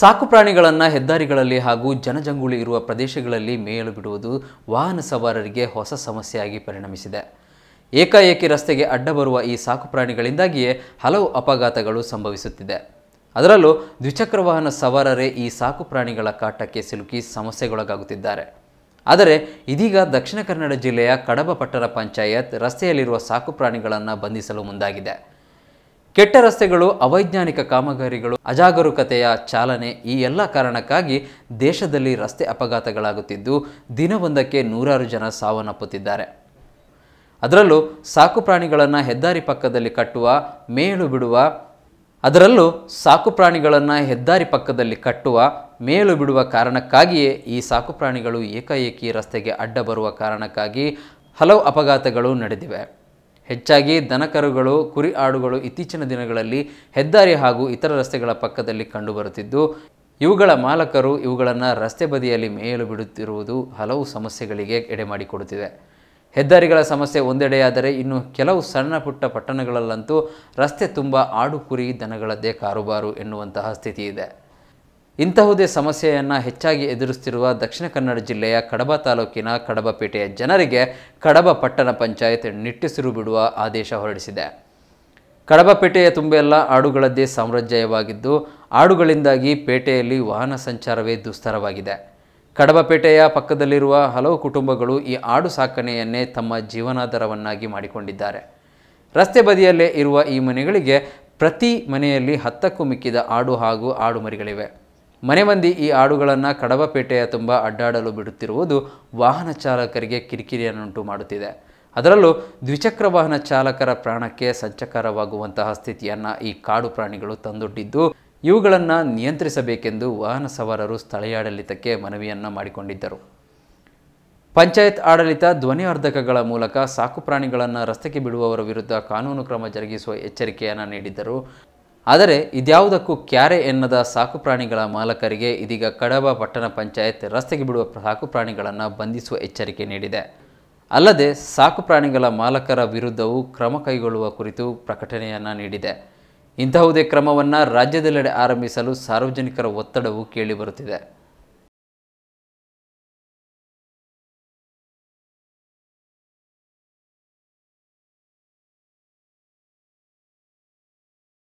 ಸಾಕು ಪ್ರಾಣಿಗಳನ್ನು ಹೆದ್ದಾರಿಗಳಲ್ಲಿ ಹಾಗೂ ಜನಜಂಗುಳಿ ಇರುವ ಪ್ರದೇಶಗಳಲ್ಲಿ ಮೇಯಲು ಬಿಡುವುದು ವಾಹನ ಸವಾರರಿಗೆ ಹೊಸ ಸಮಸ್ಯೆಯಾಗಿ ಪರಿಣಮಿಸಿದೆ ಏಕಾಏಕಿ ರಸ್ತೆಗೆ ಅಡ್ಡ ಬರುವ ಈ ಸಾಕು ಪ್ರಾಣಿಗಳಿಂದಾಗಿಯೇ ಹಲವು ಅಪಘಾತಗಳು ಸಂಭವಿಸುತ್ತಿದೆ ಅದರಲ್ಲೂ ದ್ವಿಚಕ್ರ ವಾಹನ ಸವಾರರೇ ಈ ಸಾಕು ಪ್ರಾಣಿಗಳ ಕಾಟಕ್ಕೆ ಸಿಲುಕಿ ಸಮಸ್ಯೆಗೊಳಗಾಗುತ್ತಿದ್ದಾರೆ ಆದರೆ ಇದೀಗ ದಕ್ಷಿಣ ಕನ್ನಡ ಜಿಲ್ಲೆಯ ಕಡಬ ಪಟ್ಟಣ ಪಂಚಾಯತ್ ರಸ್ತೆಯಲ್ಲಿರುವ ಸಾಕು ಪ್ರಾಣಿಗಳನ್ನು ಬಂಧಿಸಲು ಮುಂದಾಗಿದೆ ಕೆಟ್ಟ ರಸ್ತೆಗಳು ಅವೈಜ್ಞಾನಿಕ ಕಾಮಗಾರಿಗಳು ಅಜಾಗರೂಕತೆಯ ಚಾಲನೆ ಈ ಎಲ್ಲ ಕಾರಣಕ್ಕಾಗಿ ದೇಶದಲ್ಲಿ ರಸ್ತೆ ಅಪಘಾತಗಳಾಗುತ್ತಿದ್ದು ದಿನವೊಂದಕ್ಕೆ ನೂರಾರು ಜನ ಸಾವನ್ನಪ್ಪುತ್ತಿದ್ದಾರೆ ಅದರಲ್ಲೂ ಸಾಕು ಪ್ರಾಣಿಗಳನ್ನು ಹೆದ್ದಾರಿ ಪಕ್ಕದಲ್ಲಿ ಕಟ್ಟುವ ಮೇಳು ಬಿಡುವ ಅದರಲ್ಲೂ ಸಾಕು ಪ್ರಾಣಿಗಳನ್ನು ಹೆದ್ದಾರಿ ಪಕ್ಕದಲ್ಲಿ ಕಟ್ಟುವ ಮೇಲು ಬಿಡುವ ಕಾರಣಕ್ಕಾಗಿಯೇ ಈ ಸಾಕು ಪ್ರಾಣಿಗಳು ಏಕಾಏಕಿ ರಸ್ತೆಗೆ ಅಡ್ಡ ಬರುವ ಕಾರಣಕ್ಕಾಗಿ ಹಲವು ಅಪಘಾತಗಳು ನಡೆದಿವೆ ಹೆಚ್ಚಾಗಿ ದನಕರುಗಳು ಕುರಿ ಆಡುಗಳು ಇತ್ತೀಚಿನ ದಿನಗಳಲ್ಲಿ ಹೆದ್ದಾರಿ ಹಾಗೂ ಇತರ ರಸ್ತೆಗಳ ಪಕ್ಕದಲ್ಲಿ ಕಂಡುಬರುತ್ತಿದ್ದು ಇವುಗಳ ಮಾಲಕರು ಇವುಗಳನ್ನು ರಸ್ತೆ ಬದಿಯಲ್ಲಿ ಮೇಯಲು ಬಿಡುತ್ತಿರುವುದು ಹಲವು ಸಮಸ್ಯೆಗಳಿಗೆ ಮಾಡಿಕೊಡುತ್ತಿದೆ ಹೆದ್ದಾರಿಗಳ ಸಮಸ್ಯೆ ಒಂದೆಡೆಯಾದರೆ ಇನ್ನು ಕೆಲವು ಸಣ್ಣ ಪುಟ್ಟ ಪಟ್ಟಣಗಳಲ್ಲಂತೂ ರಸ್ತೆ ತುಂಬ ಆಡು ಕುರಿ ದನಗಳದ್ದೇ ಕಾರುಬಾರು ಎನ್ನುವಂತಹ ಸ್ಥಿತಿ ಇದೆ ಇಂತಹುದೇ ಸಮಸ್ಯೆಯನ್ನು ಹೆಚ್ಚಾಗಿ ಎದುರಿಸ್ತಿರುವ ದಕ್ಷಿಣ ಕನ್ನಡ ಜಿಲ್ಲೆಯ ಕಡಬ ತಾಲೂಕಿನ ಕಡಬಪೇಟೆಯ ಜನರಿಗೆ ಕಡಬ ಪಟ್ಟಣ ಪಂಚಾಯತ್ ನಿಟ್ಟುಸಿರು ಬಿಡುವ ಆದೇಶ ಹೊರಡಿಸಿದೆ ಕಡಬಪೇಟೆಯ ತುಂಬೆಲ್ಲ ಆಡುಗಳದ್ದೇ ಸಾಮ್ರಾಜ್ಯವಾಗಿದ್ದು ಆಡುಗಳಿಂದಾಗಿ ಪೇಟೆಯಲ್ಲಿ ವಾಹನ ಸಂಚಾರವೇ ದುಸ್ತರವಾಗಿದೆ ಕಡಬಪೇಟೆಯ ಪಕ್ಕದಲ್ಲಿರುವ ಹಲವು ಕುಟುಂಬಗಳು ಈ ಆಡು ಸಾಕಣೆಯನ್ನೇ ತಮ್ಮ ಜೀವನಾಧಾರವನ್ನಾಗಿ ಮಾಡಿಕೊಂಡಿದ್ದಾರೆ ರಸ್ತೆ ಬದಿಯಲ್ಲೇ ಇರುವ ಈ ಮನೆಗಳಿಗೆ ಪ್ರತಿ ಮನೆಯಲ್ಲಿ ಹತ್ತಕ್ಕೂ ಮಿಕ್ಕಿದ ಆಡು ಹಾಗೂ ಆಡು ಮರಿಗಳಿವೆ ಮನೆ ಮಂದಿ ಈ ಹಾಡುಗಳನ್ನು ಕಡಬಪೇಟೆಯ ತುಂಬ ಅಡ್ಡಾಡಲು ಬಿಡುತ್ತಿರುವುದು ವಾಹನ ಚಾಲಕರಿಗೆ ಕಿರಿಕಿರಿಯನ್ನುಂಟು ಮಾಡುತ್ತಿದೆ ಅದರಲ್ಲೂ ದ್ವಿಚಕ್ರ ವಾಹನ ಚಾಲಕರ ಪ್ರಾಣಕ್ಕೆ ಸಂಚಕಾರವಾಗುವಂತಹ ಸ್ಥಿತಿಯನ್ನು ಈ ಕಾಡು ಪ್ರಾಣಿಗಳು ತಂದೊಡ್ಡಿದ್ದು ಇವುಗಳನ್ನು ನಿಯಂತ್ರಿಸಬೇಕೆಂದು ವಾಹನ ಸವಾರರು ಸ್ಥಳೀಯಾಡಳಿತಕ್ಕೆ ಮನವಿಯನ್ನು ಮಾಡಿಕೊಂಡಿದ್ದರು ಪಂಚಾಯತ್ ಆಡಳಿತ ಧ್ವನಿವರ್ಧಕಗಳ ಮೂಲಕ ಸಾಕು ಪ್ರಾಣಿಗಳನ್ನು ರಸ್ತೆಗೆ ಬಿಡುವವರ ವಿರುದ್ಧ ಕಾನೂನು ಕ್ರಮ ಜರುಗಿಸುವ ಎಚ್ಚರಿಕೆಯನ್ನು ನೀಡಿದ್ದರು ಆದರೆ ಇದ್ಯಾವುದಕ್ಕೂ ಕ್ಯಾರೆ ಎನ್ನದ ಸಾಕುಪ್ರಾಣಿಗಳ ಮಾಲಕರಿಗೆ ಇದೀಗ ಕಡಬ ಪಟ್ಟಣ ಪಂಚಾಯತ್ ರಸ್ತೆಗೆ ಬಿಡುವ ಸಾಕುಪ್ರಾಣಿಗಳನ್ನು ಬಂಧಿಸುವ ಎಚ್ಚರಿಕೆ ನೀಡಿದೆ ಅಲ್ಲದೆ ಸಾಕುಪ್ರಾಣಿಗಳ ಮಾಲಕರ ವಿರುದ್ಧವೂ ಕ್ರಮ ಕೈಗೊಳ್ಳುವ ಕುರಿತು ಪ್ರಕಟಣೆಯನ್ನು ನೀಡಿದೆ ಇಂತಹುದೇ ಕ್ರಮವನ್ನು ರಾಜ್ಯದೆಲ್ಲೆಡೆ ಆರಂಭಿಸಲು ಸಾರ್ವಜನಿಕರ ಒತ್ತಡವು ಕೇಳಿಬರುತ್ತಿದೆ